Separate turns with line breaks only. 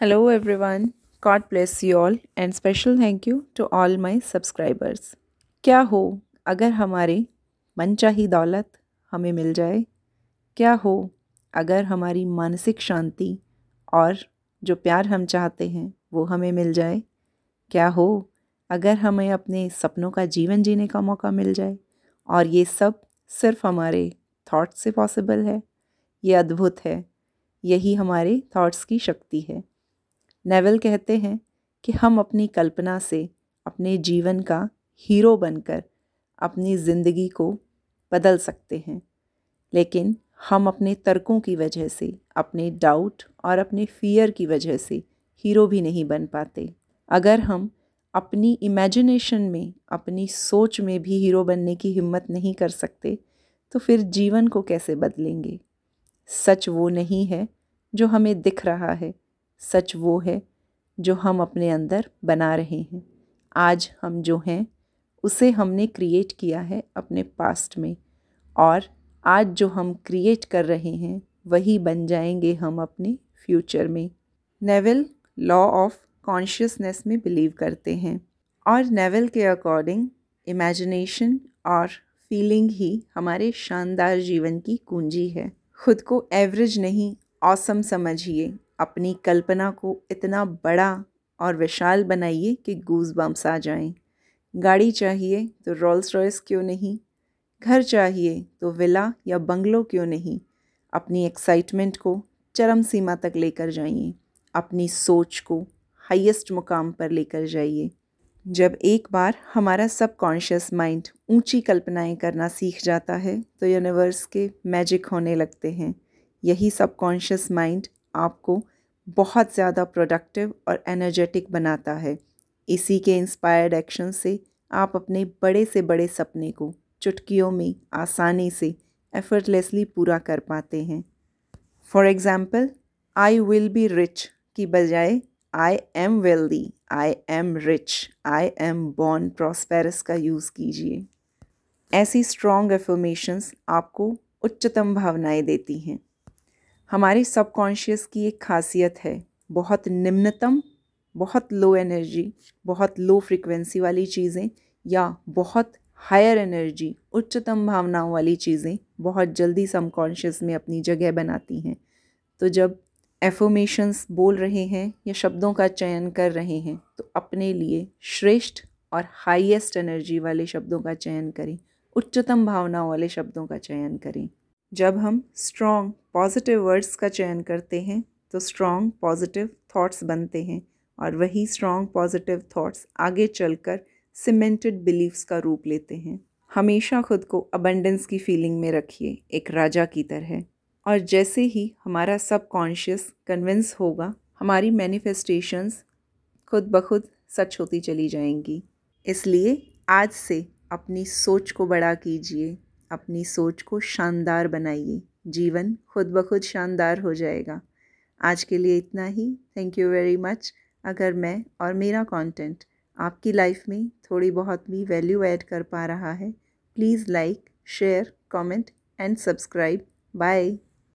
Hello everyone God bless you all and special thank you to all my subscribers क्या हो अगर हमारे मनचाही दौलत हमें मिल जाए क्या हो अगर हमारी मानसिक शांति और जो प्यार हम चाहते हैं वो हमें मिल जाए क्या हो अगर हमें अपने सपनों का जीवन जीने का मौका मिल जाए और ये सब सिर्फ हमारे थॉट्स से पॉसिबल है ये अद्भुत है यही हमारे थॉट्स की शक्ति है नेवल कहते हैं कि हम अपनी कल्पना से अपने जीवन का हीरो बनकर अपनी ज़िंदगी को बदल सकते हैं लेकिन हम अपने तर्कों की वजह से अपने डाउट और अपने फियर की वजह से हीरो भी नहीं बन पाते अगर हम अपनी इमेजिनेशन में अपनी सोच में भी हीरो बनने की हिम्मत नहीं कर सकते तो फिर जीवन को कैसे बदलेंगे सच वो नहीं है जो हमें दिख रहा है सच वो है जो हम अपने अंदर बना रहे हैं आज हम जो हैं उसे हमने क्रिएट किया है अपने पास्ट में और आज जो हम क्रिएट कर रहे हैं वही बन जाएंगे हम अपने फ्यूचर में नेवल लॉ ऑफ कॉन्शियसनेस में बिलीव करते हैं और नेवल के अकॉर्डिंग इमेजिनेशन और फीलिंग ही हमारे शानदार जीवन की कुंजी है खुद को एवरेज नहीं ऑसम समझिए अपनी कल्पना को इतना बड़ा और विशाल बनाइए कि गूज बम्स आ जाएं। गाड़ी चाहिए तो रोल्स रॉयस क्यों नहीं घर चाहिए तो विला या बंगलो क्यों नहीं अपनी एक्साइटमेंट को चरम सीमा तक लेकर जाइए अपनी सोच को हाईएस्ट मुकाम पर लेकर जाइए जब एक बार हमारा सबकॉन्शियस माइंड ऊंची कल्पनाएं करना सीख जाता है तो यूनिवर्स के मैजिक होने लगते हैं यही सबकॉन्शियस माइंड आपको बहुत ज़्यादा प्रोडक्टिव और एनर्जेटिक बनाता है इसी के इंस्पायर्ड एक्शन से आप अपने बड़े से बड़े सपने को चुटकियों में आसानी से एफर्टलेसली पूरा कर पाते हैं for example I will be rich की बजाय I am wealthy I am rich I am born prosperous का यूज़ कीजिए ऐसी स्ट्रॉन्ग एफर्मेशंस आपको उच्चतम भावनाएं देती हैं हमारे सबकॉन्शियस की एक खासियत है बहुत निम्नतम बहुत लो एनर्जी बहुत लो फ्रिक्वेंसी वाली चीज़ें या बहुत हायर एनर्जी उच्चतम भावनाओं वाली चीज़ें बहुत जल्दी सबकॉन्शियस में अपनी जगह बनाती हैं तो जब एफोमेशंस बोल रहे हैं या शब्दों का चयन कर रहे हैं तो अपने लिए श्रेष्ठ और हाईएस्ट एनर्जी वाले शब्दों का चयन करें उच्चतम भावनाओं वाले शब्दों का चयन करें जब हम स्ट्रॉन्ग पॉजिटिव वर्ड्स का चयन करते हैं तो स्ट्रॉन्ग पॉजिटिव थॉट्स बनते हैं और वही स्ट्रॉन्ग पॉजिटिव थॉट्स आगे चलकर सीमेंटेड बिलीव्स का रूप लेते हैं हमेशा खुद को अबंडेंस की फीलिंग में रखिए एक राजा की तरह और जैसे ही हमारा सब कॉन्शियस कन्विंस होगा हमारी मैनिफेस्टेशंस खुद ब खुद सच होती चली जाएंगी इसलिए आज से अपनी सोच को बड़ा कीजिए अपनी सोच को शानदार बनाइए जीवन खुद ब खुद शानदार हो जाएगा आज के लिए इतना ही थैंक यू वेरी मच अगर मैं और मेरा कंटेंट आपकी लाइफ में थोड़ी बहुत भी वैल्यू ऐड कर पा रहा है please like share comment and subscribe bye